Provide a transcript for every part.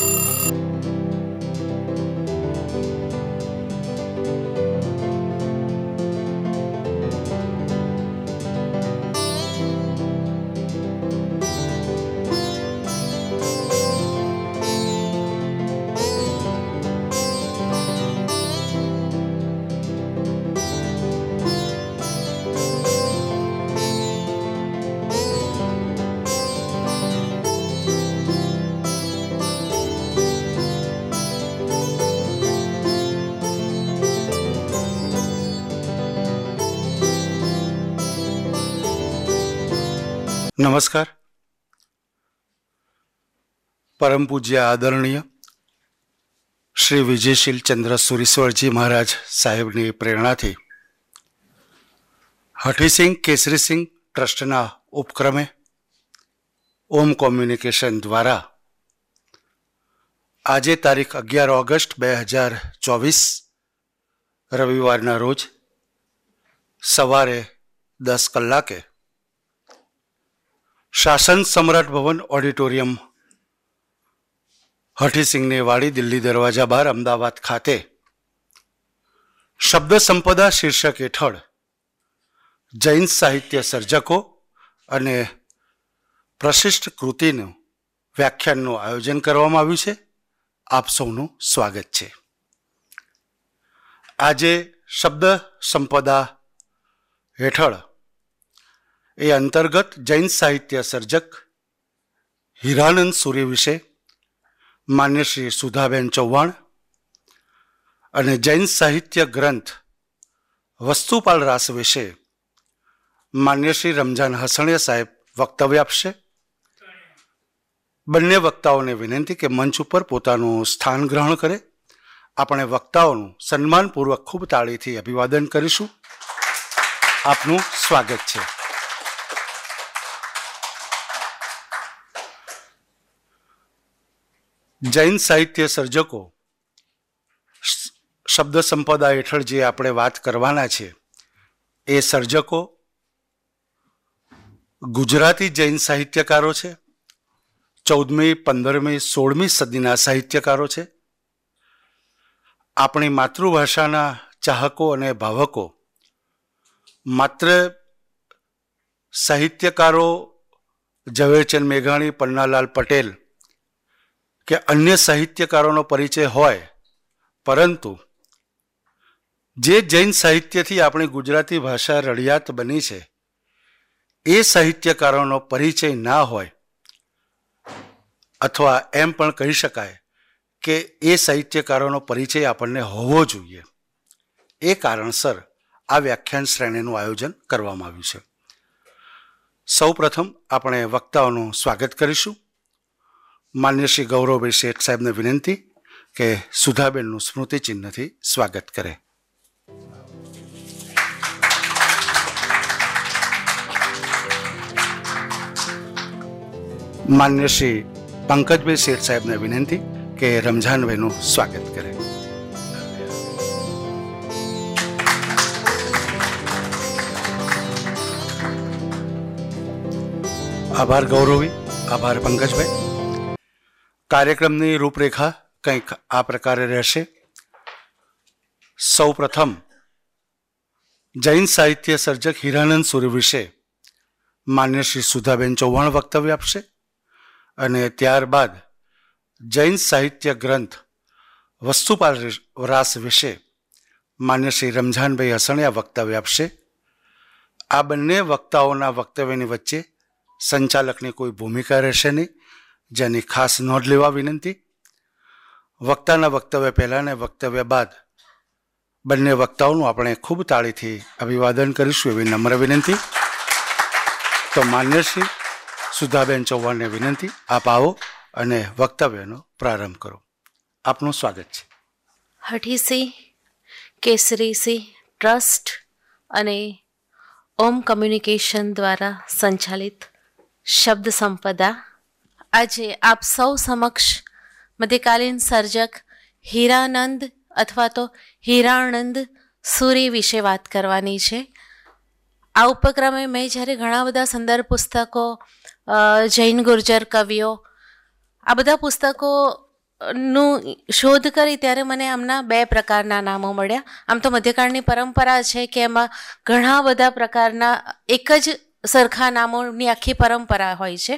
thank you नमस्कार परम पूज्य आदरणीय श्री विजयशील चंद्र जी महाराज साहेब ने प्रेरणा थी हठी सिंह केसरी सिंह ट्रस्टना उपक्रमें ओम कॉम्युनिकेशन द्वारा आज तारीख अगियार ऑगस्ट बेहजार चौबीस रविवार रोज सवार दस कलाके શાસન સમ્રાટ ભવન ઓડિટોરિયમ હઠીસિંહને વાડી દિલ્હી દરવાજા બહાર અમદાવાદ ખાતે શબ્દ સંપદા શીર્ષક હેઠળ જૈન સાહિત્ય સર્જકો અને પ્રશિષ્ટ કૃતિનું વ્યાખ્યાનનું આયોજન કરવામાં આવ્યું છે આપ સૌનું સ્વાગત છે આજે શબ્દ સંપદા હેઠળ એ અંતર્ગત જૈન સાહિત્ય સર્જક હિરાનંદ સૂર્ય વિશે માન્ય શ્રી સુધાબેન ચૌહાણ અને જૈન સાહિત્ય ગ્રંથ વસ્તુપાલ રાસ વિશે માન્ય શ્રી રમઝાન હસણિયા સાહેબ વક્તવ્ય આપશે બંને વક્તાઓને વિનંતી કે મંચ ઉપર પોતાનું સ્થાન ગ્રહણ કરે આપણે વક્તાઓનું સન્માનપૂર્વક ખૂબ તાળીથી અભિવાદન કરીશું આપનું સ્વાગત છે જૈન સાહિત્ય સર્જકો શબ્દ સંપદા હેઠળ જે આપણે વાત કરવાના છે એ સર્જકો ગુજરાતી જૈન સાહિત્યકારો છે ચૌદમી પંદરમી સોળમી સદીના સાહિત્યકારો છે આપણી માતૃભાષાના ચાહકો અને ભાવકો માત્ર સાહિત્યકારો ઝવેરચંદ મેઘાણી પન્નાલાલ પટેલ કે અન્ય સાહિત્યકારોનો પરિચય હોય પરંતુ જે જૈન સાહિત્યથી આપણી ગુજરાતી ભાષા રળિયાત બની છે એ સાહિત્યકારોનો પરિચય ના હોય અથવા એમ પણ કહી શકાય કે એ સાહિત્યકારોનો પરિચય આપણને હોવો જોઈએ એ કારણસર આ વ્યાખ્યાન શ્રેણીનું આયોજન કરવામાં આવ્યું છે સૌ પ્રથમ આપણે વક્તાઓનું સ્વાગત કરીશું માન્ય શ્રી ગૌરવભાઈ શેઠ સાહેબને વિનંતી કે સુધાબેનનું સ્મૃતિચિહ્નથી સ્વાગત કરે માન્ય શ્રી પંકજભાઈ શેઠ સાહેબને વિનંતી કે રમઝાનભાઈનું સ્વાગત કરે આભાર ગૌરવી આભાર પંકજભાઈ કાર્યક્રમની રૂપરેખા કંઈક આ પ્રકારે રહેશે સૌ પ્રથમ જૈન સાહિત્ય સર્જક હિરાનંદ સૂર્ય વિશે માન્ય શ્રી સુધાબેન ચૌહાણ વક્તવ્ય આપશે અને ત્યારબાદ જૈન સાહિત્ય ગ્રંથ વસ્તુપાલ રાસ વિશે માન્ય શ્રી રમઝાનભાઈ હસણિયા વક્તવ્ય આપશે આ બંને વક્તાઓના વક્તવ્યની વચ્ચે સંચાલકની કોઈ ભૂમિકા રહેશે નહીં જેની ખાસ નોંધ લેવા વિનંતી વક્તાના વક્તવ્ય પહેલાં અને વક્તવ્ય બાદ બંને વક્તાઓનું આપણે ખૂબ તાળીથી અભિવાદન કરીશું એવી નમ્ર વિનંતી તો માન્ય શ્રી સુધાબેન ચૌહાણને વિનંતી આપ આવો અને વક્તવ્યનો પ્રારંભ કરો આપનું સ્વાગત છે હઠીસી કેસરીસી ટ્રસ્ટ અને ઓમ કમ્યુનિકેશન દ્વારા સંચાલિત શબ્દ સંપદા આજે આપ સૌ સમક્ષ મધ્યકાલીન સર્જક હીરાનંદ અથવા તો હીરાણંદ સુરી વિશે વાત કરવાની છે આ ઉપક્રમે મેં જ્યારે ઘણા બધા સંદર્ભ પુસ્તકો જૈન ગુર્જર કવિઓ આ બધા પુસ્તકોનું શોધ કરી ત્યારે મને આમના બે પ્રકારના નામો મળ્યા આમ તો મધ્યકાળની પરંપરા છે કે એમાં ઘણા બધા પ્રકારના એક જ સરખા નામોની આખી પરંપરા હોય છે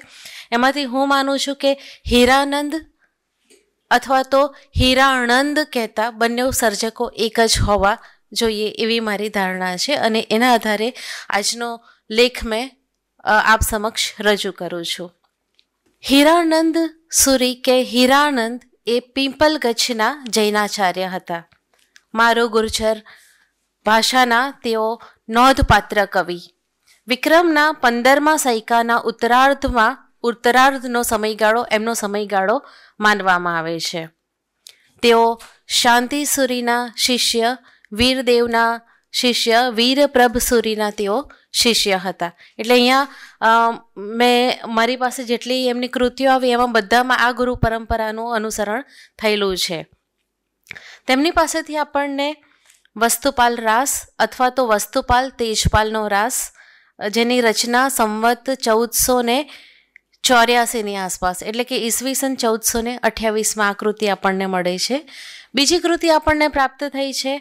એમાંથી હું માનું છું કે હીરાનંદ અથવા તો હીરાણંદ કહેતા બંને સર્જકો એક જ હોવા જોઈએ એવી મારી ધારણા છે અને એના આધારે આજનો લેખ મેં આપ સમક્ષ રજૂ કરું છું હીરાનંદ સુરી કે હીરાનંદ એ પિંપલ ગચ્છના જૈનાચાર્ય હતા મારો ગુર્જર ભાષાના તેઓ નોંધપાત્ર કવિ વિક્રમના પંદરમા સૈકાના ઉત્તરાર્ધમાં ઉત્તરાર્ધનો સમયગાળો એમનો સમયગાળો માનવામાં આવે છે તેઓ શાંતિસુરીના શિષ્ય વીરદેવના શિષ્ય વીરપ્રભસુરીના તેઓ શિષ્ય હતા એટલે અહીંયા મેં મારી પાસે જેટલી એમની કૃતિઓ આવી એમાં બધામાં આ ગુરુ પરંપરાનું અનુસરણ થયેલું છે તેમની પાસેથી આપણને વસ્તુપાલ રાસ અથવા તો વસ્તુપાલ તેજપાલનો રાસ જેની રચના સંવત ચૌદસો ને ચોર્યાસીની આસપાસ એટલે કે ઈસવીસન ચૌદસો ને અઠ્યાવીસમાં આ કૃતિ આપણને મળે છે બીજી કૃતિ આપણને પ્રાપ્ત થઈ છે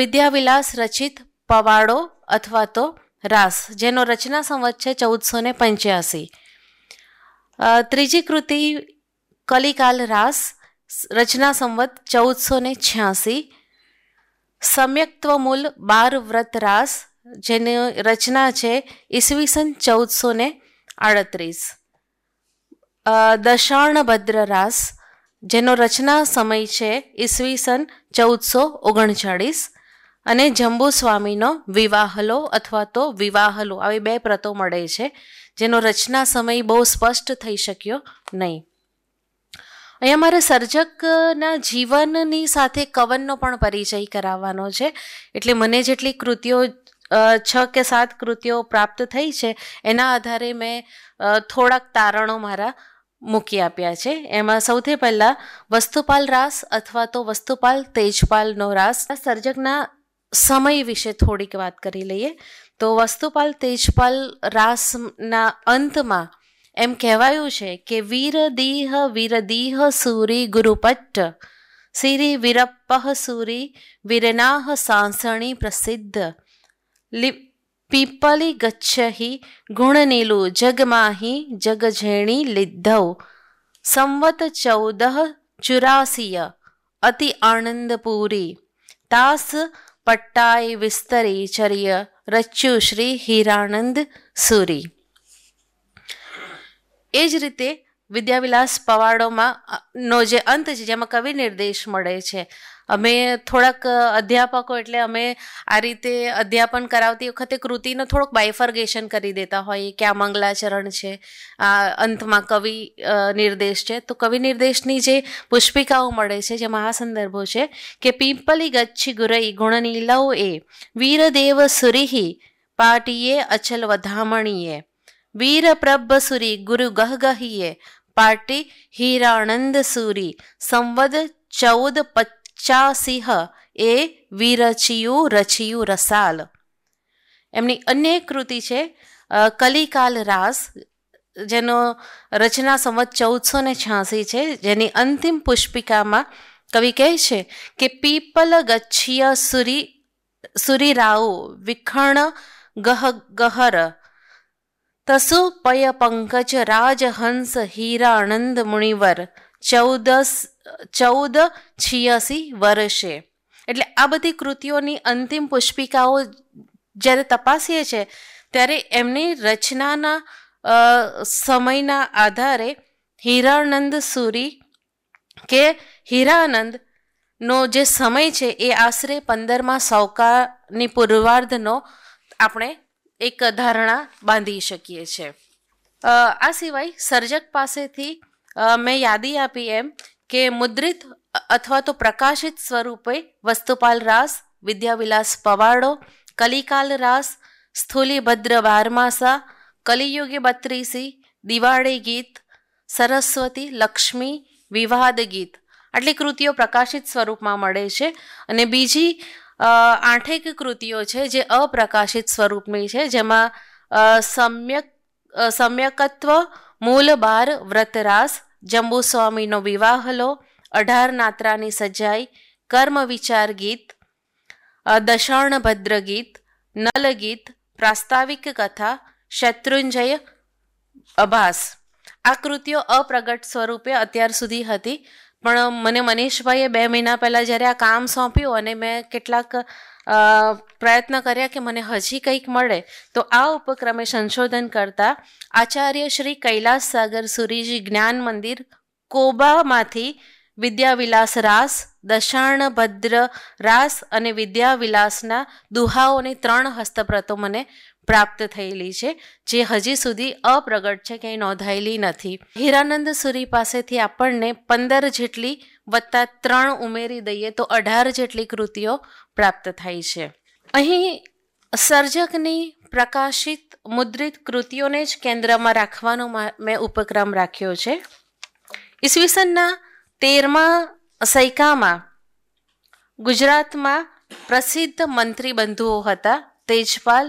વિદ્યાવિલાસ રચિત પવાડો અથવા તો રાસ જેનો રચના સંવત છે ચૌદસો ને પંચ્યાસી ત્રીજી કૃતિ કલિકાલ રાસ રચના સંવત ચૌદસો ને છ્યાસી સમ્યક્ત્વમૂલ બાર વ્રત રાસ જેની રચના છે ઈસવીસન ચૌદસો ને આડત્રીસ દશાણભદ્ર રાસ જેનો રચના સમય છે ઈસવીસન ચૌદસો ઓગણચાળીસ અને જંબુ સ્વામીનો વિવાહલો અથવા તો વિવાહલો આવી બે પ્રતો મળે છે જેનો રચના સમય બહુ સ્પષ્ટ થઈ શક્યો નહીં અહીંયા મારે સર્જકના જીવનની સાથે કવનનો પણ પરિચય કરાવવાનો છે એટલે મને જેટલી કૃતિઓ છ કે સાત કૃતિઓ પ્રાપ્ત થઈ છે એના આધારે મેં થોડાક તારણો મારા મૂકી આપ્યા છે એમાં સૌથી પહેલાં વસ્તુપાલ રાસ અથવા તો વસ્તુપાલ તેજપાલનો રાસ સર્જકના સમય વિશે થોડીક વાત કરી લઈએ તો વસ્તુપાલ તેજપાલ રાસના અંતમાં એમ કહેવાયું છે કે વીર વીરદીહ વીરદીહ સૂરી ગુરુપટ્ટ સિરી વીરપ્પહ સૂરી વીરનાહ સાંસણી પ્રસિદ્ધ પીપલી ગચ્છહી ગુણનીલું જગમાહી જગઝેણી લીધૌ સંવત ચૌદ ચુરાસીય અતિ આનંદપુરી તાસ પટ્ટાય વિસ્તરી ચર્ય રચ્યુ શ્રી હિરાનંદ સુરી એ જ રીતે વિદ્યાવિલાસ પવાડોમાં નો જે અંત છે જેમાં કવિ નિર્દેશ મળે છે અમે થોડાક અધ્યાપકો એટલે અમે આ રીતે અધ્યાપન કરાવતી વખતે કૃતિનો થોડોક બાયફર્ગેશન કરી દેતા હોઈએ કે આ મંગલાચરણ છે આ અંતમાં કવિ નિર્દેશ છે તો કવિ નિર્દેશની જે પુષ્પિકાઓ મળે છે જેમાં આ સંદર્ભો છે કે પિંપલી ગચ્છી ગુરઈ ગુણનીલવ એ વીરદેવ સુરીહી પાટીએ અચલ વધામણીએ વીર પ્રભ સુરી ગુરુ ગહગહીએ પાટી હીરાણંદ સુરી સંવદ ચૌદ પચ ચા સિંહ એ વિરચિયું રચિયું રસાલ એમની અન્ય એક કૃતિ છે કલિકાલ રાસ જેનો રચના સંવત ચૌદસો ને છ્યાસી છે જેની અંતિમ પુષ્પિકામાં કવિ કહે છે કે પીપલ ગચ્છીય સુરી સુરીરાઓ વિખણ ગહ ગહર તસુ પય પંકજ રાજહંસ હીરાનંદ મુનિવર ચૌદસ ચૌદ છિયાસી વર્ષે એટલે આ બધી કૃતિઓની અંતિમ પુષ્પિકાઓ જ્યારે તપાસીએ છીએ ત્યારે એમની રચનાના સમયના આધારે હીરાનંદ સુરી કે હીરાનંદ નો જે સમય છે એ આશરે પંદરમાં સૌકાની પૂર્વાર્ધનો આપણે એક ધારણા બાંધી શકીએ છીએ આ સિવાય સર્જક પાસેથી મેં યાદી આપી એમ કે મુદ્રિત અથવા તો પ્રકાશિત સ્વરૂપે વસ્તુપાલ રાસ વિદ્યાવિલાસ પવાડો કલિકાલ રાસ સ્થૂલીભદ્ર બારમાસા કલિયુગી બત્રીસી દિવાળી ગીત સરસ્વતી લક્ષ્મી વિવાદ ગીત આટલી કૃતિઓ પ્રકાશિત સ્વરૂપમાં મળે છે અને બીજી આઠેક કૃતિઓ છે જે અપ્રકાશિત સ્વરૂપની છે જેમાં સમ્યક સમ્યકત્વ મૂલ બાર વ્રતરાસ જંબુસ્વામીનો વિવાહલો અઢાર નાત્રાની સજાઈ કર્મ વિચાર ગીત દશાણભદ્ર ગીત નલ ગીત પ્રાસ્તાવિક કથા શત્રુંજય અભાસ આ કૃતિઓ અપ્રગટ સ્વરૂપે અત્યાર સુધી હતી પણ મને મનીષભાઈએ બે મહિના પહેલાં જ્યારે આ કામ સોંપ્યું અને મેં કેટલાક પ્રયત્ન કર્યા કે મને હજી કંઈક મળે તો આ ઉપક્રમે સંશોધન કરતા આચાર્ય શ્રી કૈલાસ સાગર સુરીજી જ્ઞાન મંદિર કોબામાંથી વિદ્યાવિલાસ રાસ દશાણભદ્ર રાસ અને વિદ્યાવિલાસના દુહાઓની ત્રણ હસ્તપ્રતો મને પ્રાપ્ત થયેલી છે જે હજી સુધી અપ્રગટ છે ક્યાંય નોંધાયેલી નથી હિરાનંદ સુરી પાસેથી આપણને પંદર જેટલી વત્તા ત્રણ ઉમેરી દઈએ તો અઢાર જેટલી કૃતિઓ પ્રાપ્ત થાય છે અહીં સર્જકની પ્રકાશિત મુદ્રિત કૃતિઓને જ કેન્દ્રમાં રાખવાનો મેં ઉપક્રમ રાખ્યો છે ઈસવીસનના તેરમા સૈકામાં ગુજરાતમાં પ્રસિદ્ધ મંત્રી બંધુઓ હતા તેજપાલ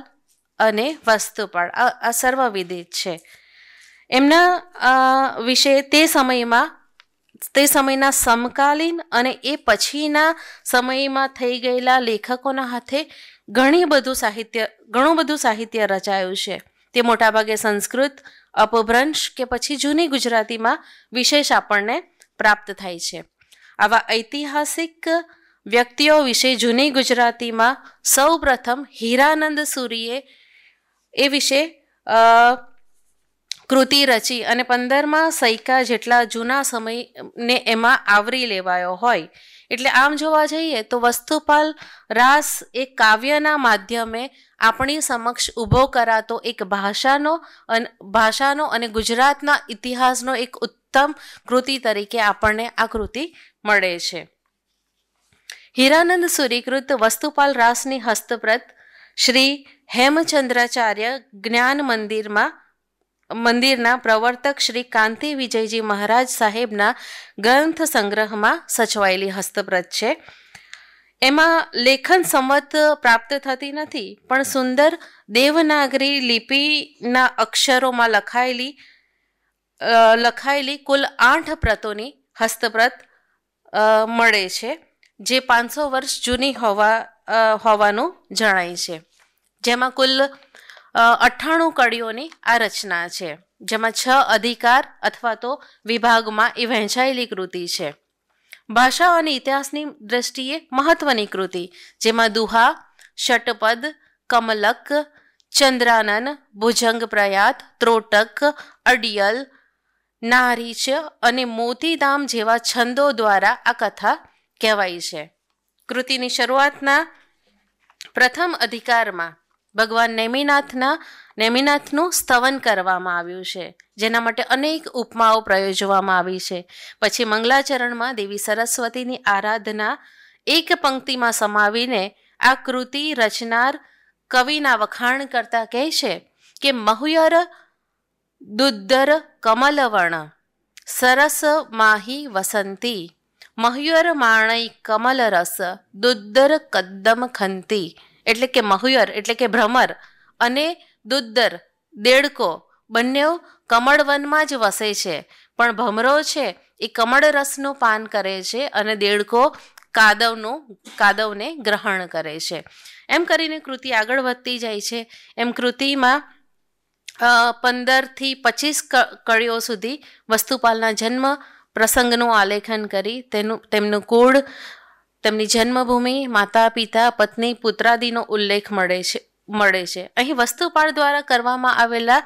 અને વસ્તુપાળ આ સર્વવિદિત છે એમના વિશે તે સમયમાં તે સમયના સમકાલીન અને એ પછીના સમયમાં થઈ ગયેલા લેખકોના હાથે ઘણી બધું સાહિત્ય ઘણું બધું સાહિત્ય રચાયું છે તે મોટાભાગે સંસ્કૃત અપભ્રંશ કે પછી જૂની ગુજરાતીમાં વિશેષ આપણને પ્રાપ્ત થાય છે આવા ઐતિહાસિક વ્યક્તિઓ વિશે જૂની ગુજરાતીમાં સૌ પ્રથમ હીરાનંદ સુરીએ એ વિશે કૃતિ રચી અને પંદરમાં સૈકા જેટલા જૂના સમયને એમાં આવરી લેવાયો હોય એટલે આમ જોવા જઈએ તો વસ્તુપાલ રાસ એ કાવ્યના માધ્યમે આપણી સમક્ષ ઊભો કરાતો એક ભાષાનો અને ભાષાનો અને ગુજરાતના ઇતિહાસનો એક ઉત્તમ કૃતિ તરીકે આપણને આ કૃતિ મળે છે હીરાનંદ સુરીકૃત વસ્તુપાલ રાસની હસ્તપ્રત શ્રી હેમચંદ્રાચાર્ય જ્ઞાન મંદિરમાં મંદિરના પ્રવર્તક શ્રી કાંતિ વિજયજી મહારાજ સાહેબના ગ્રંથ સંગ્રહમાં સચવાયેલી હસ્તપ્રત છે એમાં લેખન સંવત પ્રાપ્ત થતી નથી પણ સુંદર દેવનાગરી લિપિના અક્ષરોમાં લખાયેલી લખાયેલી કુલ આઠ પ્રતોની હસ્તપ્રત મળે છે જે પાંચસો વર્ષ જૂની હોવા હોવાનું જણાય છે જેમાં કુલ અઠ્ઠાણું કડીઓની આ રચના છે જેમાં છ અધિકાર અથવા તો વિભાગમાં એ વહેંચાયેલી કૃતિ છે ભાષા અને ઇતિહાસની દ્રષ્ટિએ મહત્વની કૃતિ જેમાં દુહા ષટપદ કમલક ચંદ્રાનન ભુજંગ પ્રયાત ત્રોટક અડિયલ નારીચ અને મોતીધામ જેવા છંદો દ્વારા આ કથા કહેવાય છે કૃતિની શરૂઆતના પ્રથમ અધિકારમાં ભગવાન નેમિનાથના નેમિનાથનું સ્તવન કરવામાં આવ્યું છે જેના માટે અનેક ઉપમાઓ પ્રયોજવામાં આવી છે પછી મંગલાચરણમાં દેવી સરસ્વતીની આરાધના એક પંક્તિમાં સમાવીને આ કૃતિ રચનાર કવિના વખાણ કરતા કહે છે કે મહુયર દુદ્દર કમલવર્ણ સરસ માહી વસંતી મહ્યર માણય કમલ રસ દુદ્દર કદ્દમ ખંતી એટલે કે મહુયર એટલે કે ભ્રમર અને દુદ્દર દેડકો બંને કમળવનમાં જ વસે છે પણ ભમરો છે એ કમળ રસનું પાન કરે છે અને દેડકો કાદવનું કાદવને ગ્રહણ કરે છે એમ કરીને કૃતિ આગળ વધતી જાય છે એમ કૃતિમાં પંદરથી પચીસ કળીઓ સુધી વસ્તુપાલના જન્મ પ્રસંગનું આલેખન કરી તેનું તેમનું કુળ તેમની જન્મભૂમિ માતા પિતા પત્ની પુત્રાદિનો ઉલ્લેખ મળે છે મળે છે અહીં વસ્તુપાળ દ્વારા કરવામાં આવેલા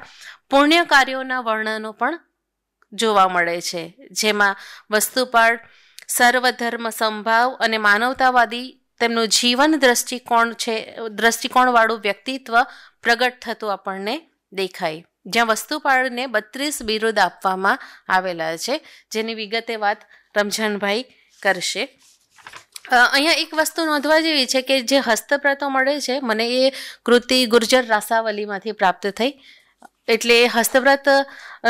પુણ્ય કાર્યોના વર્ણનો પણ જોવા મળે છે જેમાં વસ્તુપાળ સર્વધર્મ સંભાવ અને માનવતાવાદી તેમનું જીવન દ્રષ્ટિકોણ છે દ્રષ્ટિકોણવાળું વ્યક્તિત્વ પ્રગટ થતું આપણને દેખાય જ્યાં વસ્તુપાળને બત્રીસ બિરુદ આપવામાં આવેલા છે જેની વિગતે વાત રમઝાનભાઈ કરશે અહીંયા એક વસ્તુ નોંધવા જેવી છે કે જે હસ્તપ્રતો મળે છે મને એ કૃતિ ગુર્જર રાસાવલીમાંથી પ્રાપ્ત થઈ એટલે એ હસ્તપ્રત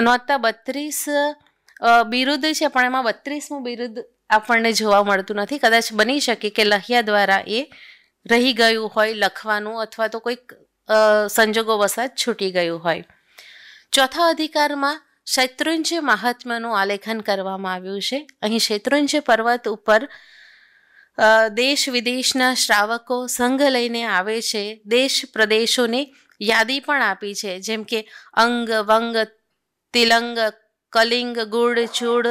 નોંધતા બત્રીસ બિરુદ છે પણ એમાં બત્રીસમું બિરુદ આપણને જોવા મળતું નથી કદાચ બની શકે કે લહિયા દ્વારા એ રહી ગયું હોય લખવાનું અથવા તો કોઈક સંજોગો વસાત છૂટી ગયું હોય ચોથા અધિકારમાં શૈત્રુંજ્ય મહાત્મ્યનું આલેખન કરવામાં આવ્યું છે અહીં શૈત્રુંજ્ય પર્વત ઉપર દેશ વિદેશના શ્રાવકો સંઘ લઈને આવે છે દેશ પ્રદેશોની યાદી પણ આપી છે જેમ કે અંગ વંગ તિલંગ કલિંગ ગુડ ચૂડ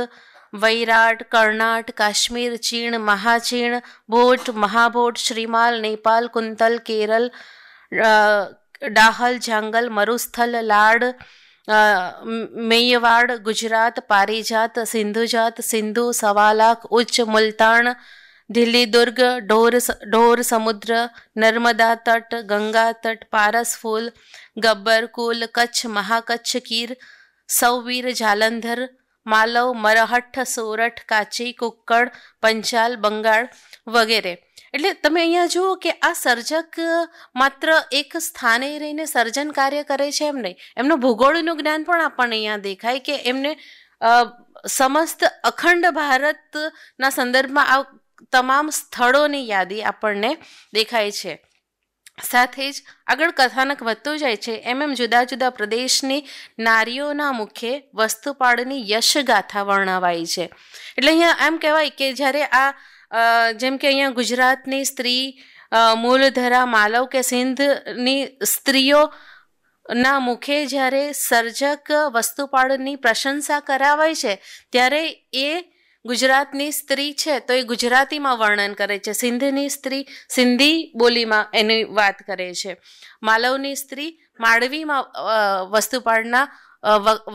વૈરાટ કર્ણાટ કાશ્મીર ચીણ મહાચીણ ભોટ મહાભોટ શ્રીમાલ નેપાલ કુંતલ કેરલ ડાહલ જાંગલ મરુસ્થલ લાડ મેયવાડ ગુજરાત પારિજાત સિંધુજાત સિંધુ સવાલાખ ઉચ્ચ મુલતાણ દિલ્હી દુર્ગ ઢોર ઢોર સમુદ્ર નર્મદા તટ ગંગા તટ પારસ ફૂલ ગબ્બર કુલ કચ્છ મહાકચ્છ કીર સૌવીર જાલંધર માલવ મરહઠ સોરઠ કાચી કુક્કડ પંચાલ બંગાળ વગેરે એટલે તમે અહીંયા જુઓ કે આ સર્જક માત્ર એક સ્થાને રહીને સર્જન કાર્ય કરે છે એમ નહીં એમનું ભૂગોળનું જ્ઞાન પણ આપણને અહીંયા દેખાય કે એમને સમસ્ત અખંડ ભારતના સંદર્ભમાં આ તમામ સ્થળોની યાદી આપણને દેખાય છે સાથે જ આગળ કથાનક વધતું જાય છે એમ એમ જુદા જુદા પ્રદેશની નારીઓના મુખે વસ્તુપાળની યશગાથા વર્ણવાઈ છે એટલે અહીંયા એમ કહેવાય કે જ્યારે આ જેમ કે અહીંયા ગુજરાતની સ્ત્રી મૂલધરા માલવ કે સિંધની સ્ત્રીઓ ના મુખે જ્યારે સર્જક વસ્તુપાળની પ્રશંસા કરાવાય છે ત્યારે એ ગુજરાતની સ્ત્રી છે તો એ ગુજરાતીમાં વર્ણન કરે છે સિંધની સ્ત્રી સિંધી બોલીમાં એની વાત કરે છે માલવની સ્ત્રી માળવીમાં વસ્તુપાળના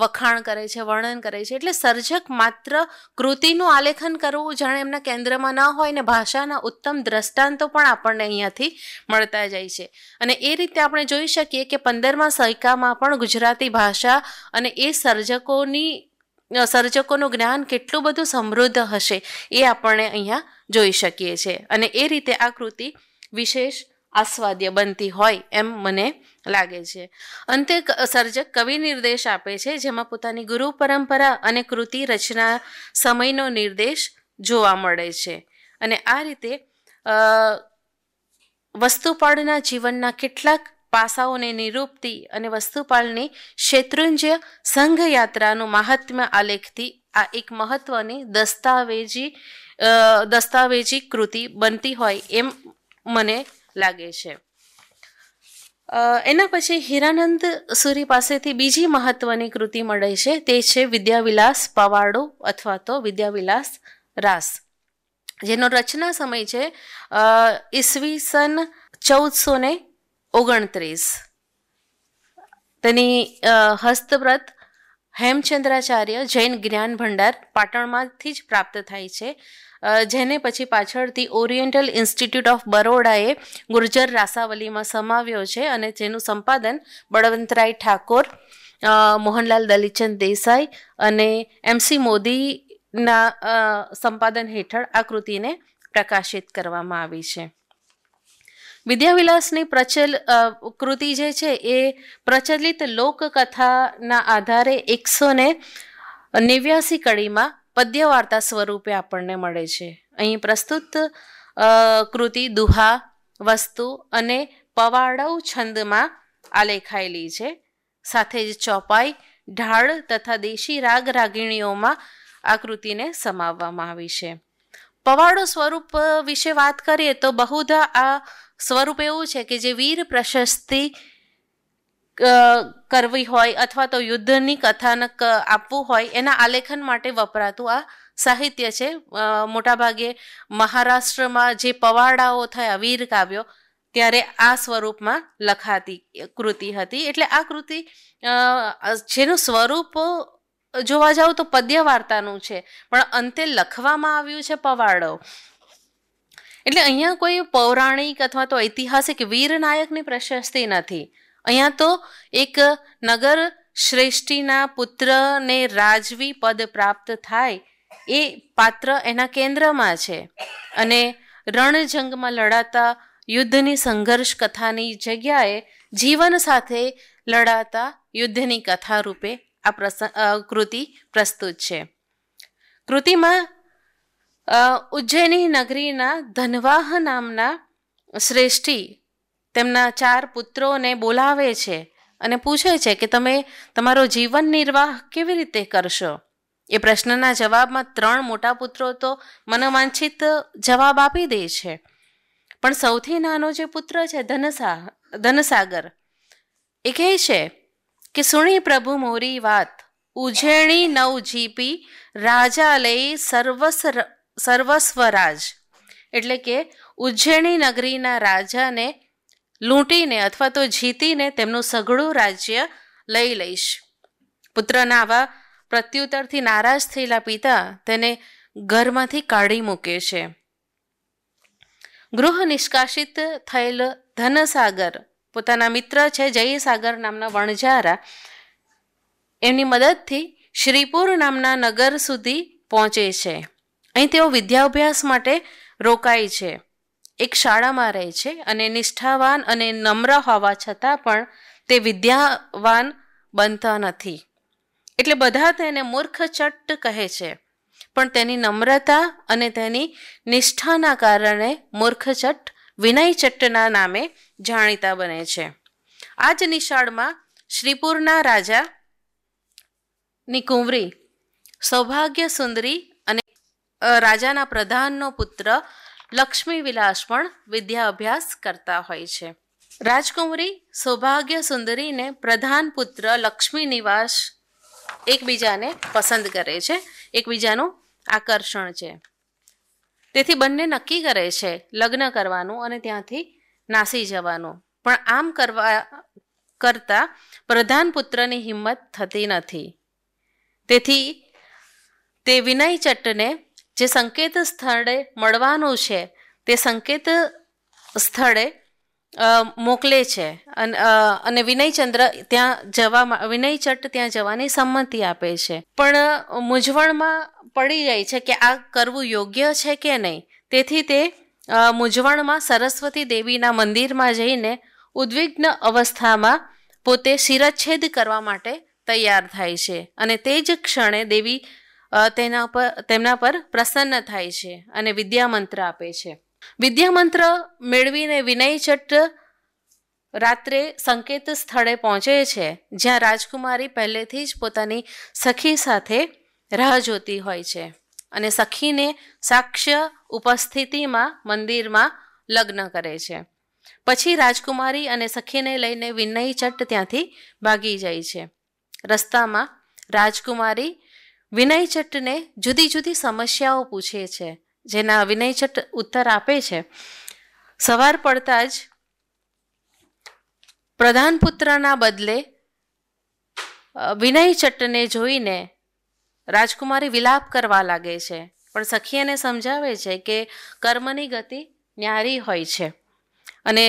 વખાણ કરે છે વર્ણન કરે છે એટલે સર્જક માત્ર કૃતિનું આલેખન કરવું જાણે એમના કેન્દ્રમાં ન હોય ને ભાષાના ઉત્તમ દ્રષ્ટાંતો પણ આપણને અહીંયાથી મળતા જાય છે અને એ રીતે આપણે જોઈ શકીએ કે પંદરમા સૈકામાં પણ ગુજરાતી ભાષા અને એ સર્જકોની સર્જકોનું જ્ઞાન કેટલું બધું સમૃદ્ધ હશે એ આપણે અહીંયા જોઈ શકીએ છીએ અને એ રીતે આ કૃતિ વિશેષ આસ્વાદ્ય બનતી હોય એમ મને લાગે છે અંતે સર્જક કવિ નિર્દેશ આપે છે જેમાં પોતાની ગુરુ પરંપરા અને કૃતિ રચના સમયનો નિર્દેશ જોવા મળે છે અને આ રીતે વસ્તુપાળના જીવનના કેટલાક પાસાઓને નિરૂપતી અને વસ્તુપાલની શેત્રુંજ્ય સંઘયાત્રાનું મહાત્મ્ય આલેખતી આ એક મહત્વની દસ્તાવેજી દસ્તાવેજી કૃતિ બનતી હોય એમ મને લાગે છે એના પછી હિરાનંદ સુરી પાસેથી બીજી મહત્વની કૃતિ મળે છે તે છે વિદ્યાવિલાસ પવાડો અથવા તો વિદ્યાવિલાસ રાસ જેનો રચના સમય છે ઈસવીસન ચૌદસો ને ઓગણત્રીસ તેની હસ્તવ્રત હેમચંદ્રાચાર્ય જૈન જ્ઞાન ભંડાર પાટણમાંથી જ પ્રાપ્ત થાય છે જેને પછી પાછળથી ઓરિએન્ટલ ઇન્સ્ટિટ્યૂટ ઓફ બરોડાએ ગુર્જર રાસાવલીમાં સમાવ્યો છે અને જેનું સંપાદન બળવંતરાય ઠાકોર મોહનલાલ દલીચંદ દેસાઈ અને એમસી મોદીના સંપાદન હેઠળ આ કૃતિને પ્રકાશિત કરવામાં આવી છે વિદ્યાવિલાસની પ્રચલ કૃતિ જે છે એ પ્રચલિત લોકકથાના આધારે એકસો ને નેવ્યાસી કડીમાં પદ્યવાર્તા સ્વરૂપે આપણને મળે છે અહીં પ્રસ્તુત કૃતિ દુહા વસ્તુ અને પવાડવ છંદમાં આલેખાયેલી છે સાથે જ ચોપાઈ ઢાળ તથા દેશી રાગ રાગીણીઓમાં આ કૃતિને સમાવવામાં આવી છે પવાડો સ્વરૂપ વિશે વાત કરીએ તો બહુધા આ સ્વરૂપ એવું છે કે જે વીર પ્રશસ્તિ કરવી હોય અથવા તો યુદ્ધની કથાનક આપવું હોય એના આલેખન માટે વપરાતું આ સાહિત્ય છે મોટાભાગે મહારાષ્ટ્રમાં જે પવાડાઓ થયા વીર કાવ્યો ત્યારે આ સ્વરૂપમાં લખાતી કૃતિ હતી એટલે આ કૃતિ જેનું સ્વરૂપ જોવા જાવ તો પદ્ય વાર્તાનું છે પણ અંતે લખવામાં આવ્યું છે પવાડો એટલે અહીંયા કોઈ પૌરાણિક અથવા તો ઐતિહાસિક વીર નાયકની પ્રશસ્તિ નથી અહીંયા તો એક નગર શ્રેષ્ઠીના પુત્રને રાજવી પદ પ્રાપ્ત થાય એ પાત્ર એના કેન્દ્રમાં છે અને રણજંગમાં લડાતા યુદ્ધની સંઘર્ષ કથાની જગ્યાએ જીવન સાથે લડાતા યુદ્ધની કથા રૂપે આ કૃતિ પ્રસ્તુત છે કૃતિમાં ઉજ્જૈની નગરીના ધનવાહ નામના શ્રેષ્ઠી તેમના ચાર પુત્રોને બોલાવે છે અને પૂછે છે કે તમે તમારો જીવન નિર્વાહ કેવી રીતે કરશો એ પ્રશ્નના જવાબમાં ત્રણ મોટા પુત્રો તો મનોવાંછિત જવાબ આપી દે છે પણ સૌથી નાનો જે પુત્ર છે ધનસા ધનસાગર એ કહે છે કે સુણી પ્રભુ મોરી વાત ઉજેણી નવ જીપી રાજા લઈ સર્વસ સર્વસ્વરાજ એટલે કે ઉજ્જૈની નગરીના રાજાને લૂંટીને અથવા તો જીતીને તેમનું સઘળું રાજ્ય લઈ લઈશ પુત્રના આવા પ્રત્યુત્તરથી નારાજ થયેલા પિતા તેને ઘરમાંથી કાઢી મૂકે છે ગૃહ નિષ્કાશિત થયેલ ધનસાગર પોતાના મિત્ર છે જયસાગર નામના વણઝારા એમની મદદથી શ્રીપુર નામના નગર સુધી પહોંચે છે અહીં તેઓ વિદ્યાભ્યાસ માટે રોકાય છે એક શાળામાં રહે છે અને નિષ્ઠાવાન અને નમ્ર હોવા છતાં પણ તે વિદ્યાવાન બનતા નથી એટલે બધા તેને મૂર્ખ ચટ્ટ કહે છે પણ તેની નમ્રતા અને તેની નિષ્ઠાના કારણે મૂર્ખચટ વિનય ચટ્ટના નામે જાણીતા બને છે આ જ નિશાળમાં શ્રીપુરના રાજા ની કુંવરી સૌભાગ્ય સુંદરી રાજાના પ્રધાનનો પુત્ર લક્ષ્મીવિલાસ પણ વિદ્યા અભ્યાસ કરતા હોય છે રાજકુમારી સૌભાગ્ય સુંદરીને પ્રધાન પુત્ર લક્ષ્મી નિવાસ એકબીજાને પસંદ કરે છે એકબીજાનું આકર્ષણ છે તેથી બંને નક્કી કરે છે લગ્ન કરવાનું અને ત્યાંથી નાસી જવાનું પણ આમ કરવા કરતા પ્રધાન પુત્રની હિંમત થતી નથી તેથી તે વિનય ચટ્ટને જે સંકેત સ્થળે મળવાનું છે તે સંકેત સ્થળે મોકલે છે અને વિનયચંદ્ર ત્યાં જવા વિનયચટ્ટ ત્યાં જવાની સંમતિ આપે છે પણ મૂંઝવણમાં પડી જાય છે કે આ કરવું યોગ્ય છે કે નહીં તેથી તે મૂંઝવણમાં સરસ્વતી દેવીના મંદિરમાં જઈને ઉદ્વિગ્ન અવસ્થામાં પોતે શિરચ્છેદ કરવા માટે તૈયાર થાય છે અને તે જ ક્ષણે દેવી તેના પર તેમના પર પ્રસન્ન થાય છે અને વિદ્યામંત્ર આપે છે વિદ્યામંત્ર મેળવીને વિનય ચટ્ટ રાત્રે સંકેત સ્થળે પહોંચે છે જ્યાં રાજકુમારી પહેલેથી જ પોતાની સખી સાથે રાહ જોતી હોય છે અને સખીને સાક્ષ્ય ઉપસ્થિતિમાં મંદિરમાં લગ્ન કરે છે પછી રાજકુમારી અને સખીને લઈને વિનય ચટ્ટ ત્યાંથી ભાગી જાય છે રસ્તામાં રાજકુમારી વિનય ચટ્ટને જુદી જુદી સમસ્યાઓ પૂછે છે જેના વિનય ચટ્ટ ઉત્તર આપે છે સવાર પડતા જ પ્રધાન પુત્રના બદલે વિનય ચટ્ટને જોઈને રાજકુમારી વિલાપ કરવા લાગે છે પણ સખી એને સમજાવે છે કે કર્મની ગતિ ન્યારી હોય છે અને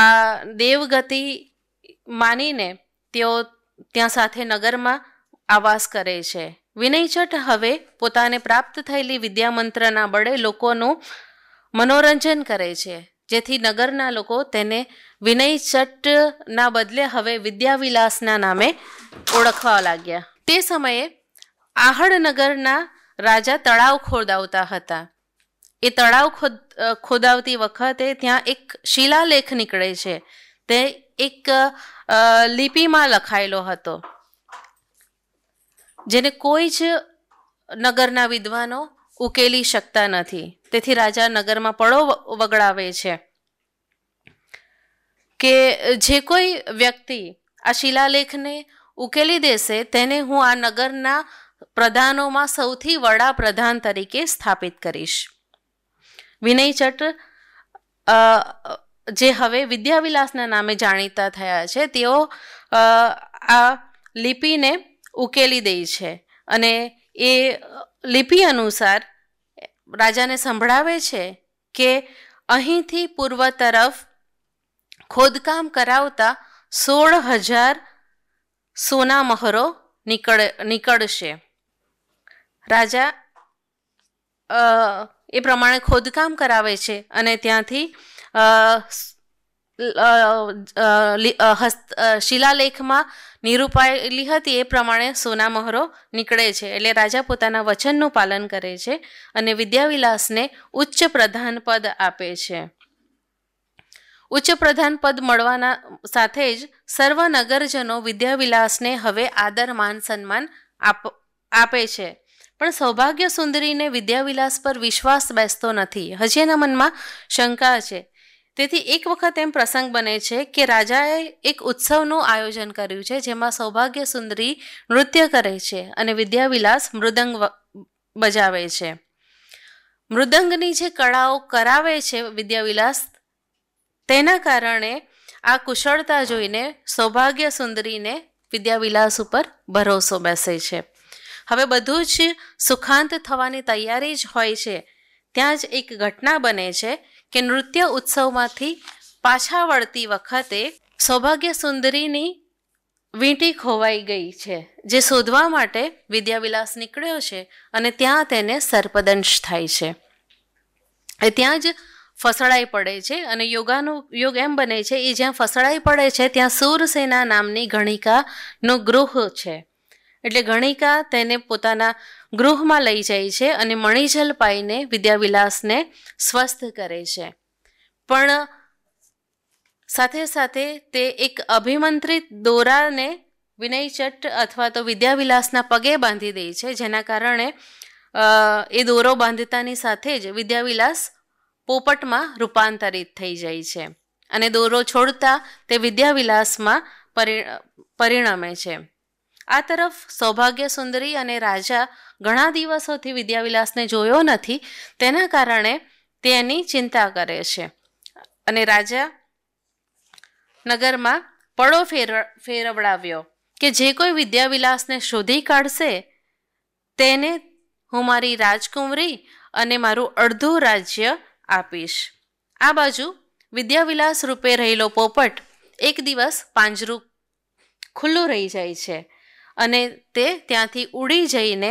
આ દેવગતિ માનીને તેઓ ત્યાં સાથે નગરમાં આવાસ કરે છે વિનયચટ હવે પોતાને પ્રાપ્ત થયેલી વિદ્યામંત્રના બળે લોકોનું મનોરંજન કરે છે જેથી નગરના લોકો તેને વિનયચટના બદલે હવે વિદ્યાવિલાસના નામે ઓળખવા લાગ્યા તે સમયે આહડ નગરના રાજા તળાવ ખોદાવતા હતા એ તળાવ ખોદાવતી વખતે ત્યાં એક શિલાલેખ નીકળે છે તે એક લિપિમાં લખાયેલો હતો જેને કોઈ જ નગરના વિદ્વાનો ઉકેલી શકતા નથી તેથી રાજા નગરમાં પડો વગડાવે છે કે જે કોઈ વ્યક્તિ આ શિલાલેખને ઉકેલી દેશે તેને હું આ નગરના પ્રધાનોમાં સૌથી વડા પ્રધાન તરીકે સ્થાપિત કરીશ વિનય ચટ જે હવે વિદ્યાવિલાસના નામે જાણીતા થયા છે તેઓ આ લિપિને ઉકેલી દે છે અને એ લિપિ અનુસાર રાજાને સંભળાવે છે કે અહીંથી પૂર્વ તરફ ખોદકામ કરાવતા સોળ હજાર સોના મહરો નીકળ નીકળશે રાજા એ પ્રમાણે ખોદકામ કરાવે છે અને ત્યાંથી હસ્ત શિલાલેખમાં નિરૂપાયેલી હતી એ પ્રમાણે સોના મહોરો નીકળે છે એટલે રાજા પોતાના વચનનું પાલન કરે છે અને વિદ્યાવિલાસને ઉચ્ચ પ્રધાન પદ આપે છે ઉચ્ચ પ્રધાન પદ મળવાના સાથે જ સર્વ નગરજનો વિદ્યાવિલાસને હવે આદર માન સન્માન આપ આપે છે પણ સૌભાગ્ય સુંદરીને વિદ્યાવિલાસ પર વિશ્વાસ બેસતો નથી હજી એના મનમાં શંકા છે તેથી એક વખત એમ પ્રસંગ બને છે કે રાજાએ એક ઉત્સવનું આયોજન કર્યું છે જેમાં સૌભાગ્ય સુંદરી નૃત્ય કરે છે અને વિદ્યાવિલાસ મૃદંગ બજાવે છે મૃદંગની જે કળાઓ કરાવે છે વિદ્યાવિલાસ તેના કારણે આ કુશળતા જોઈને સૌભાગ્ય સુંદરીને વિદ્યાવિલાસ ઉપર ભરોસો બેસે છે હવે બધું જ સુખાંત થવાની તૈયારી જ હોય છે ત્યાં જ એક ઘટના બને છે કે નૃત્ય ઉત્સવમાંથી પાછા વળતી વખતે સૌભાગ્ય સુંદરીની વીંટી ખોવાઈ ગઈ છે જે શોધવા માટે વિદ્યાવિલાસ નીકળ્યો છે અને ત્યાં તેને સર્પદંશ થાય છે એ ત્યાં જ ફસડાઈ પડે છે અને યોગાનો યોગ એમ બને છે એ જ્યાં ફસડાઈ પડે છે ત્યાં સૂરસેના નામની ગણિકાનું ગૃહ છે એટલે ગણિકા તેને પોતાના ગૃહમાં લઈ જાય છે અને મણિજલ પાઈને વિદ્યાવિલાસને સ્વસ્થ કરે છે પણ સાથે સાથે તે એક અભિમંત્રિત દોરાને વિનયચટ અથવા તો વિદ્યાવિલાસના પગે બાંધી દે છે જેના કારણે એ દોરો બાંધતાની સાથે જ વિદ્યાવિલાસ પોપટમાં રૂપાંતરિત થઈ જાય છે અને દોરો છોડતા તે વિદ્યાવિલાસમાં પરિ પરિણમે છે આ તરફ સૌભાગ્ય સુંદરી અને રાજા ઘણા દિવસોથી વિદ્યાવિલાસને જોયો નથી તેના કારણે તેની ચિંતા કરે છે અને રાજા નગરમાં પડો ફેર ફેરવડાવ્યો કે જે કોઈ વિદ્યાવિલાસને શોધી કાઢશે તેને હું મારી રાજકુંવરી અને મારું અડધું રાજ્ય આપીશ આ બાજુ વિદ્યાવિલાસ રૂપે રહેલો પોપટ એક દિવસ પાંજરું ખુલ્લું રહી જાય છે અને તે ત્યાંથી ઉડી જઈને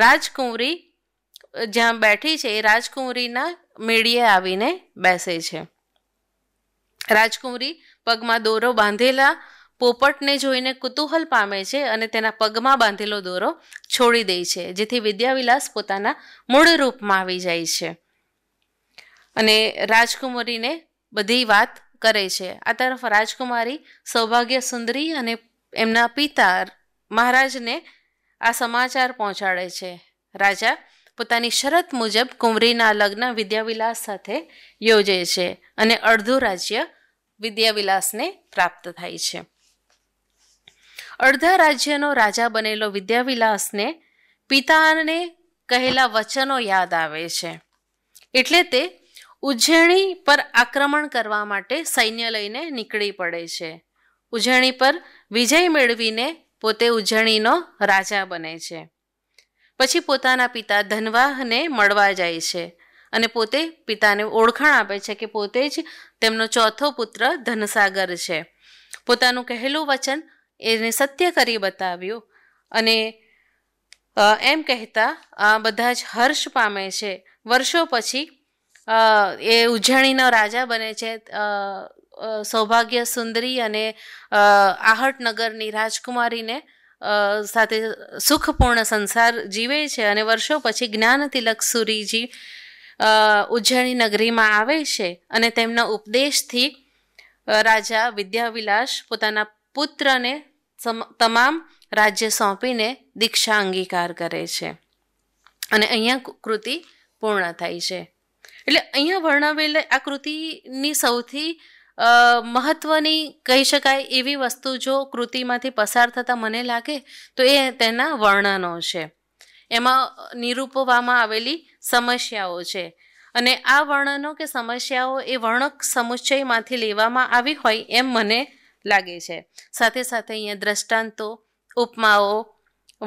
રાજકુંવરી જ્યાં બેઠી છે એ રાજકુંવરીના મેળીએ આવીને બેસે છે રાજકુંવરી પગમાં દોરો બાંધેલા પોપટને જોઈને કુતૂહલ પામે છે અને તેના પગમાં બાંધેલો દોરો છોડી દે છે જેથી વિદ્યાવિલાસ પોતાના મૂળ રૂપમાં આવી જાય છે અને રાજકુમારીને બધી વાત કરે છે આ તરફ રાજકુમારી સૌભાગ્ય સુંદરી અને એમના પિતા મહારાજને આ સમાચાર પહોંચાડે છે રાજા પોતાની શરત મુજબ કુંવરીના લગ્ન વિદ્યાવિલાસ સાથે યોજે છે અને અડધું રાજ્ય વિદ્યાવિલાસને પ્રાપ્ત થાય છે અડધા રાજ્યનો રાજા બનેલો વિદ્યાવિલાસને પિતાને કહેલા વચનો યાદ આવે છે એટલે તે ઉજ્જૈણી પર આક્રમણ કરવા માટે સૈન્ય લઈને નીકળી પડે છે ઉજ્જૈણી પર વિજય મેળવીને પોતે ઉજણીનો રાજા બને છે પછી પોતાના પિતા ધનવાહને મળવા જાય છે અને પોતે પિતાને ઓળખાણ આપે છે કે પોતે જ તેમનો ચોથો પુત્ર ધનસાગર છે પોતાનું કહેલું વચન એને સત્ય કરી બતાવ્યું અને એમ કહેતા આ બધા જ હર્ષ પામે છે વર્ષો પછી એ ઉજણીનો રાજા બને છે સૌભાગ્ય સુંદરી અને આહટનગરની રાજકુમારીને સાથે સુખપૂર્ણ સંસાર જીવે છે અને વર્ષો પછી જ્ઞાનતિલક સુરીજી ઉજ્જૈની નગરીમાં આવે છે અને તેમના ઉપદેશથી રાજા વિદ્યાવિલાસ પોતાના પુત્રને તમામ રાજ્ય સોંપીને દીક્ષા અંગીકાર કરે છે અને અહીંયા કૃતિ પૂર્ણ થાય છે એટલે અહીંયા વર્ણવેલ આ કૃતિની સૌથી મહત્ત્વની કહી શકાય એવી વસ્તુ જો કૃતિમાંથી પસાર થતાં મને લાગે તો એ તેના વર્ણનો છે એમાં નિરૂપવામાં આવેલી સમસ્યાઓ છે અને આ વર્ણનો કે સમસ્યાઓ એ વર્ણક સમુચ્ચયમાંથી લેવામાં આવી હોય એમ મને લાગે છે સાથે સાથે અહીંયા દ્રષ્ટાંતો ઉપમાઓ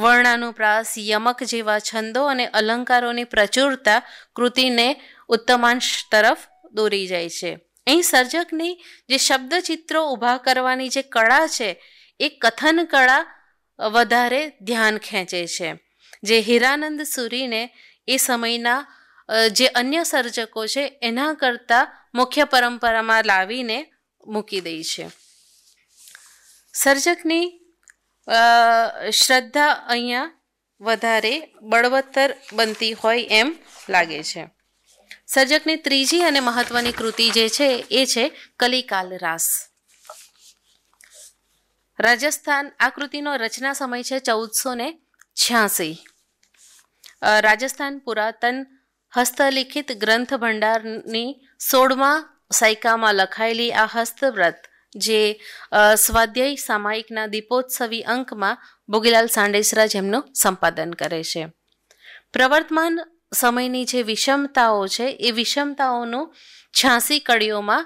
વર્ણાનુપ્રાસ યમક જેવા છંદો અને અલંકારોની પ્રચુરતા કૃતિને ઉત્તમાંશ તરફ દોરી જાય છે અહીં સર્જકની જે શબ્દચિત્રો ઊભા કરવાની જે કળા છે એ કથન કળા વધારે ધ્યાન ખેંચે છે જે હીરાનંદ સુરીને એ સમયના જે અન્ય સર્જકો છે એના કરતાં મુખ્ય પરંપરામાં લાવીને મૂકી દઈ છે સર્જકની શ્રદ્ધા અહીંયા વધારે બળવત્તર બનતી હોય એમ લાગે છે સર્જકની ત્રીજી અને મહત્વની કૃતિ જે છે એ છે કલિકાલ રાસ રાજસ્થાન આ કૃતિનો રચના સમય છે ચૌદસો ને છ્યાસી રાજસ્થાન પુરાતન હસ્તલિખિત ગ્રંથ ભંડારની સોળમા સાયકામાં લખાયેલી આ હસ્તવ્રત જે સ્વાધ્યાય સામાયિકના દીપોત્સવી અંકમાં ભોગીલાલ સાંડેસરા જેમનું સંપાદન કરે છે પ્રવર્તમાન સમયની જે વિષમતાઓ છે એ વિષમતાઓનું છાંસી કડીઓમાં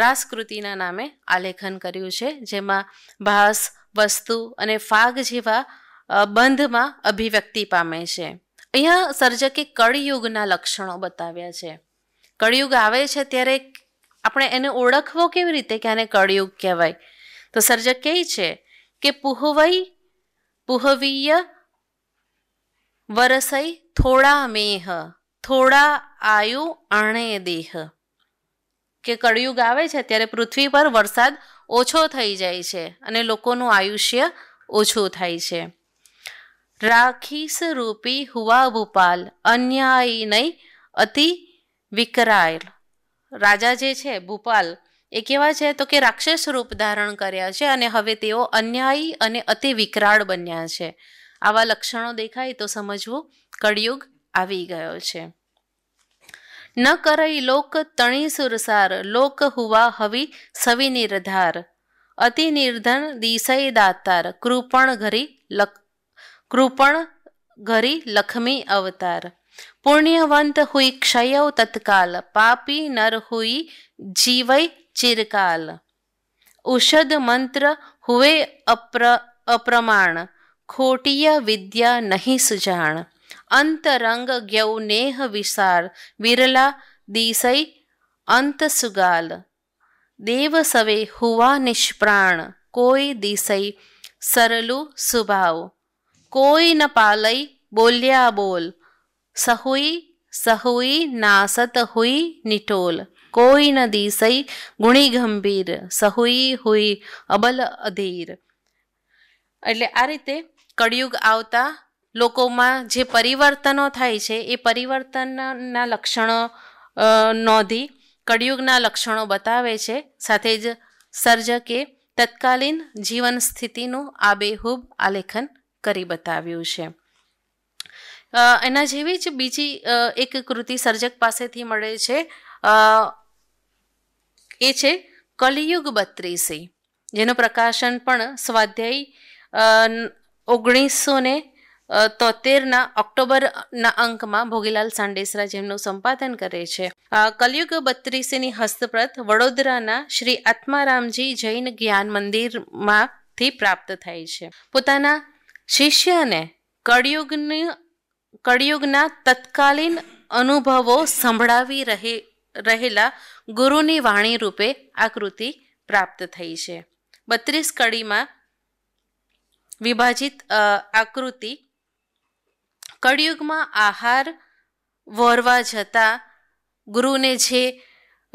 રાસકૃતિના નામે આલેખન કર્યું છે જેમાં ભાસ વસ્તુ અને ફાગ જેવા બંધમાં અભિવ્યક્તિ પામે છે અહીંયા સર્જકે કળિયુગના લક્ષણો બતાવ્યા છે કળિયુગ આવે છે ત્યારે આપણે એને ઓળખવો કેવી રીતે કે આને કળિયુગ કહેવાય તો સર્જક કહે છે કે પુહવઈ પુહવીય વરસઈ થોડા મેહ થોડા આયુ આણે દેહ કે કળિયુગ આવે છે ત્યારે પૃથ્વી પર વરસાદ ઓછો થઈ જાય છે અને લોકોનું આયુષ્ય ઓછું થાય છે રાખીસ રૂપી હુવા ભૂપાલ અન્યાયી નહીં અતિ વિકરાયેલ રાજા જે છે ભૂપાલ એ કેવા છે તો કે રાક્ષસ રૂપ ધારણ કર્યા છે અને હવે તેઓ અન્યાયી અને અતિ વિકરાળ બન્યા છે આવા લક્ષણો દેખાય તો સમજવું કળિયુગ આવી ગયો છે ન કરઈ લોક તણી સુરસાર લોક હુવા હવી સવિ અતિ નિર્ધન દિશય દાતાર કૃપણ ઘરી લખ કૃપણ ઘરી લખમી અવતાર પુણ્યવંત હુઈ ક્ષયવ તત્કાલ પાપી નર હુઈ જીવય ચિરકાલ ઔષધ મંત્ર હુવે અપ્ર અપ્રમાણ ખોટિયા વિદ્યા નહીં સુજાણ અંતરંગ નેહ વિસાર વિરલા દિશય અંત સુગાલ દેવ સવે હુવા નિષ્પ્રાણ કોઈ દિશય સરલું સુભાવ કોઈ ન પાલય બોલ્યા બોલ સહુઈ સહુઈ નાસત હુઈ નિટોલ કોઈ ન દિશય ગુણી ગંભીર સહુઈ હુઈ અબલ અધીર એટલે આ રીતે કળિયુગ આવતા લોકોમાં જે પરિવર્તનો થાય છે એ પરિવર્તનના લક્ષણો નોંધી કળિયુગના લક્ષણો બતાવે છે સાથે જ સર્જકે તત્કાલીન જીવન સ્થિતિનું આબેહૂબ આલેખન કરી બતાવ્યું છે એના જેવી જ બીજી એક કૃતિ સર્જક પાસેથી મળે છે એ છે કલિયુગ બત્રીસી જેનું પ્રકાશન પણ સ્વાધ્યાય ઓગણીસો ને તોતેરના ઓક્ટોબરના અંકમાં ભોગીલાલ સાંડેસરા જેમનું સંપાદન કરે છે કલયુગ બત્રીસની હસ્તપ્રત વડોદરાના શ્રી આત્મારામજી જૈન જ્ઞાન મંદિરમાંથી પ્રાપ્ત થાય છે પોતાના શિષ્યને કળિયુગની કળિયુગના તત્કાલીન અનુભવો સંભળાવી રહે રહેલા ગુરુની વાણી રૂપે આ કૃતિ પ્રાપ્ત થઈ છે બત્રીસ કડીમાં વિભાજિત આકૃતિ કળિયુગમાં આહાર વોરવા જતાં ગુરુને જે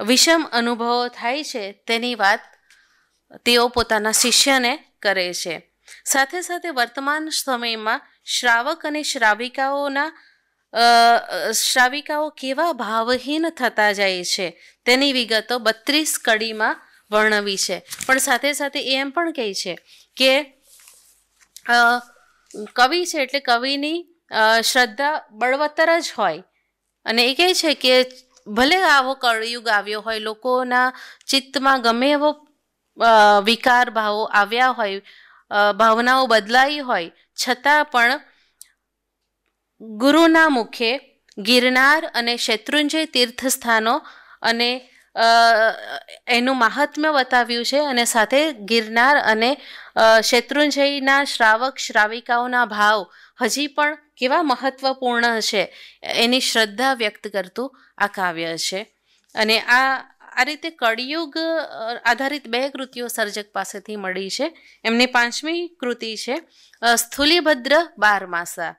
વિષમ અનુભવો થાય છે તેની વાત તેઓ પોતાના શિષ્યને કરે છે સાથે સાથે વર્તમાન સમયમાં શ્રાવક અને શ્રાવિકાઓના શ્રાવિકાઓ કેવા ભાવહીન થતા જાય છે તેની વિગતો બત્રીસ કડીમાં વર્ણવી છે પણ સાથે સાથે એ એમ પણ કહે છે કે કવિ છે એટલે કવિની શ્રદ્ધા બળવત્તર જ હોય અને એ કહે છે કે ભલે આવો કળયુગ આવ્યો હોય લોકોના ચિત્તમાં ગમે એવો વિકાર ભાવો આવ્યા હોય ભાવનાઓ બદલાઈ હોય છતાં પણ ગુરુના મુખે ગિરનાર અને શેત્રુંજય તીર્થસ્થાનો અને એનું મહાત્મ્ય બતાવ્યું છે અને સાથે ગિરનાર અને શેત્રુંજયના શ્રાવક શ્રાવિકાઓના ભાવ હજી પણ કેવા મહત્વપૂર્ણ છે એની શ્રદ્ધા વ્યક્ત કરતું આ કાવ્ય છે અને આ આ રીતે કળિયુગ આધારિત બે કૃતિઓ સર્જક પાસેથી મળી છે એમની પાંચમી કૃતિ છે સ્થુલીભદ્ર બારમાસા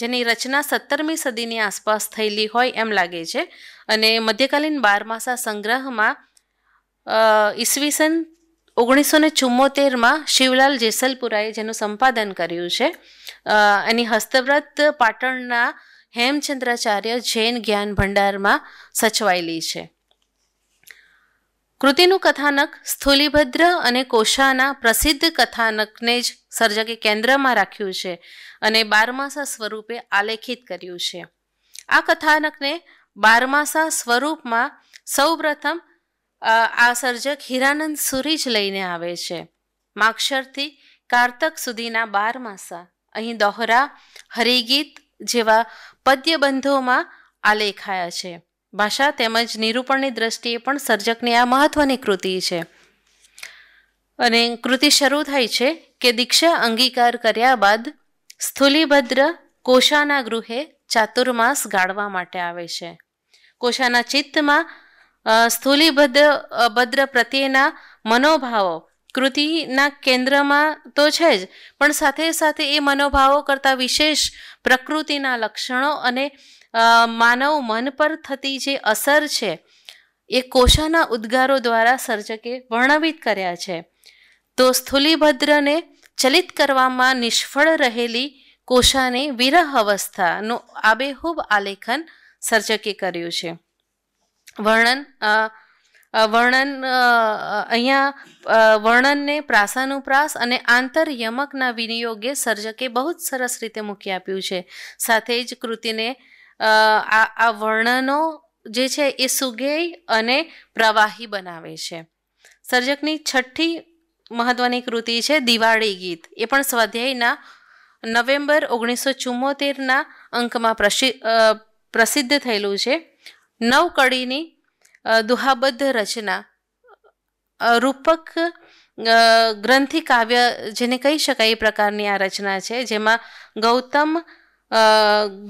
જેની રચના સત્તરમી સદીની આસપાસ થયેલી હોય એમ લાગે છે અને મધ્યકાલીન બારમાસા સંગ્રહમાં ઈસવીસન ઓગણીસો ને ચુમ્મોતેરમાં શિવલાલ જેસલપુરાએ જેનું સંપાદન કર્યું છે એની હસ્તવ્રત પાટણના હેમચંદ્રાચાર્ય જૈન જ્ઞાન ભંડારમાં સચવાયેલી છે કૃતિનું કથાનક સ્થૂલીભદ્ર અને કોશાના પ્રસિદ્ધ કથાનકને જ સર્જકે કેન્દ્રમાં રાખ્યું છે અને બારમાસા સ્વરૂપે આલેખિત કર્યું છે આ કથાનકને બારમાસા સ્વરૂપમાં સૌપ્રથમ આ સર્જક હિરાનંદ સુરી જ લઈને આવે છે માક્ષરથી કારતક સુધીના બાર માસા અહીં દોહરા હરિગીત જેવા પદ્યબંધોમાં આલેખાયા છે ભાષા તેમજ નિરૂપણની દ્રષ્ટિએ પણ સર્જકની આ મહત્વની કૃતિ છે અને કૃતિ શરૂ થાય છે કે દીક્ષા અંગીકાર કર્યા બાદ સ્થુલીભદ્ર કોશાના ગૃહે ચાતુર્માસ ગાળવા માટે આવે છે કોશાના ચિત્તમાં સ્થૂલીભદ્ર ભદ્ર પ્રત્યેના મનોભાવો કૃતિના કેન્દ્રમાં તો છે જ પણ સાથે સાથે એ મનોભાવો કરતાં વિશેષ પ્રકૃતિના લક્ષણો અને માનવ મન પર થતી જે અસર છે એ કોશાના ઉદ્ગારો દ્વારા સર્જકે વર્ણવિત કર્યા છે તો સ્થૂલીભદ્રને ચલિત કરવામાં નિષ્ફળ રહેલી કોશાની વિરહ અવસ્થાનું આબેહૂબ આલેખન સર્જકે કર્યું છે વર્ણન વર્ણન અહીંયા વર્ણનને પ્રાસાનુપ્રાસ અને આંતરયમકના વિનિયોગે સર્જકે બહુ જ સરસ રીતે મૂકી આપ્યું છે સાથે જ કૃતિને આ આ વર્ણનો જે છે એ સુગેય અને પ્રવાહી બનાવે છે સર્જકની છઠ્ઠી મહત્વની કૃતિ છે દિવાળી ગીત એ પણ સ્વાધ્યાયના નવેમ્બર ઓગણીસો ચુમ્મોતેરના અંકમાં પ્રસિદ્ધ થયેલું છે નવકળીની દુહાબદ્ધ રચના રૂપક ગ્રંથિ કાવ્ય જેને કહી શકાય એ પ્રકારની આ રચના છે જેમાં ગૌતમ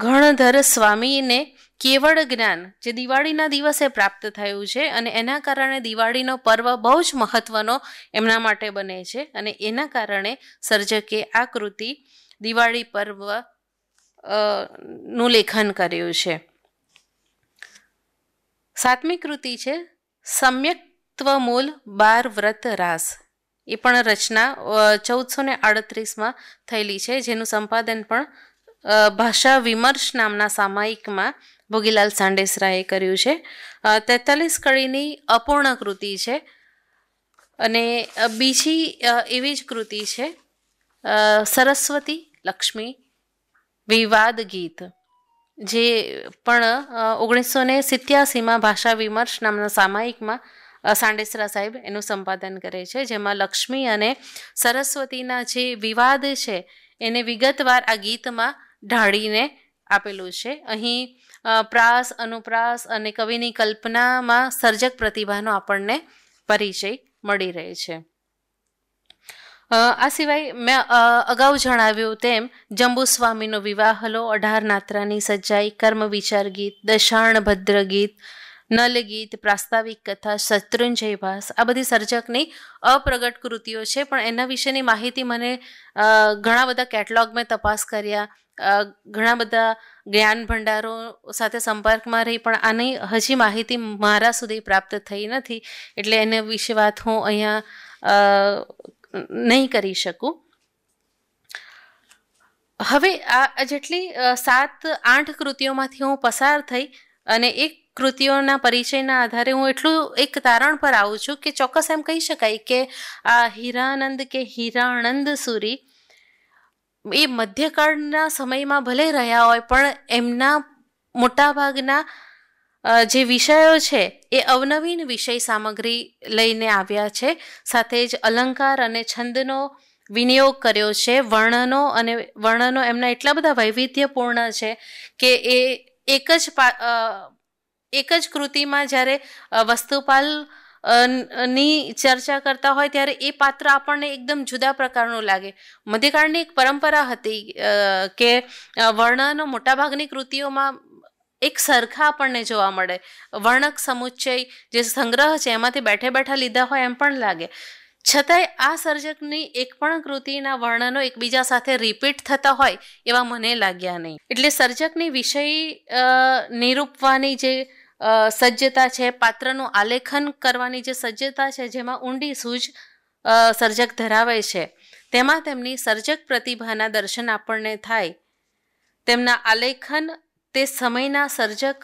ગણધર સ્વામીને કેવળ જ્ઞાન જે દિવાળીના દિવસે પ્રાપ્ત થયું છે અને એના કારણે દિવાળીનો પર્વ બહુ જ મહત્વનો એમના માટે બને છે અને એના કારણે સર્જકે આ કૃતિ દિવાળી પર્વ નું લેખન કર્યું છે સાતમી કૃતિ છે સમ્યક્ત્વમૂલ બાર વ્રત રાસ એ પણ રચના ચૌદસો ને આડત્રીસમાં થયેલી છે જેનું સંપાદન પણ ભાષા વિમર્શ નામના સામાયિકમાં ભોગીલાલ સાંડેસરાએ કર્યું છે તેતાલીસ કડીની અપૂર્ણ કૃતિ છે અને બીજી એવી જ કૃતિ છે સરસ્વતી લક્ષ્મી વિવાદ ગીત જે પણ ઓગણીસો ને સિત્યાસીમાં ભાષા વિમર્શ નામના સામાયિકમાં સાંડેસરા સાહેબ એનું સંપાદન કરે છે જેમાં લક્ષ્મી અને સરસ્વતીના જે વિવાદ છે એને વિગતવાર આ ગીતમાં ઢાળીને આપેલું છે અહીં પ્રાસ અનુપ્રાસ અને કવિની કલ્પનામાં સર્જક પ્રતિભાનો આપણને પરિચય મળી રહે છે આ સિવાય મેં અગાઉ જણાવ્યું તેમ જંબુ સ્વામીનો વિવાહ હલો અઢાર નાત્રાની સજ્જાઈ કર્મ વિચાર ગીત દશાણ ભદ્ર ગીત નલ ગીત પ્રાસ્તાવિક કથા શત્રુંજય ભાસ આ બધી સર્જકની અપ્રગટ કૃતિઓ છે પણ એના વિશેની માહિતી મને ઘણા બધા કેટલોગ મેં તપાસ કર્યા ઘણા બધા જ્ઞાન ભંડારો સાથે સંપર્કમાં રહી પણ આની હજી માહિતી મારા સુધી પ્રાપ્ત થઈ નથી એટલે એના વિશે વાત હું અહીંયા નહીં કરી શકું હવે આ જેટલી સાત આઠ કૃતિઓમાંથી હું પસાર થઈ અને એક કૃતિઓના પરિચયના આધારે હું એટલું એક તારણ પર આવું છું કે ચોક્કસ એમ કહી શકાય કે આ હીરાનંદ કે હીરાણંદ સુરી એ મધ્યકાળના સમયમાં ભલે રહ્યા હોય પણ એમના મોટાભાગના જે વિષયો છે એ અવનવીન વિષય સામગ્રી લઈને આવ્યા છે સાથે જ અલંકાર અને છંદનો વિનિયોગ કર્યો છે વર્ણનો અને વર્ણનો એમના એટલા બધા વૈવિધ્યપૂર્ણ છે કે એ એક જ એક જ કૃતિમાં જ્યારે વસ્તુપાલ ની ચર્ચા કરતા હોય ત્યારે એ પાત્ર આપણને એકદમ જુદા પ્રકારનું લાગે મધ્યકાળની એક પરંપરા હતી કે વર્ણનો મોટાભાગની કૃતિઓમાં એક સરખા આપણને જોવા મળે વર્ણક સમુચ્ચય જે સંગ્રહ છે એમાંથી બેઠે બેઠા લીધા હોય એમ પણ લાગે છતાંય આ સર્જકની એક પણ કૃતિના વર્ણનો એકબીજા સાથે રિપીટ થતા હોય એવા મને લાગ્યા નહીં એટલે સર્જકની વિષય નિરૂપવાની જે સજ્જતા છે પાત્રનું આલેખન કરવાની જે સજ્જતા છે જેમાં ઊંડી સૂઝ સર્જક ધરાવે છે તેમાં તેમની સર્જક પ્રતિભાના દર્શન આપણને થાય તેમના આલેખન તે સમયના સર્જક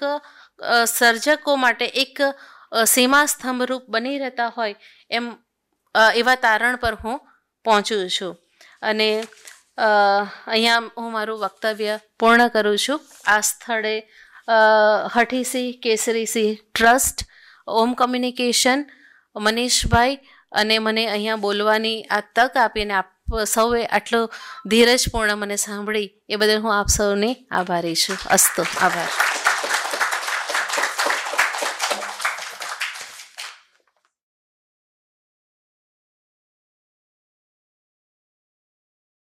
સર્જકો માટે એક સીમાસ્તંભરૂપ બની રહેતા હોય એમ એવા તારણ પર હું પહોંચું છું અને અહીંયા હું મારું વક્તવ્ય પૂર્ણ કરું છું આ સ્થળે હઠીસિંહ કેસરીસિંહ ટ્રસ્ટ ઓમ કોમ્યુનિકેશન મનીષભાઈ અને મને અહીંયા બોલવાની આ તક આપીને આપ સૌએ આટલો ધીરજપૂર્ણ મને સાંભળી એ બદલ હું આપ સૌને આભારી છું અસ્તો આભાર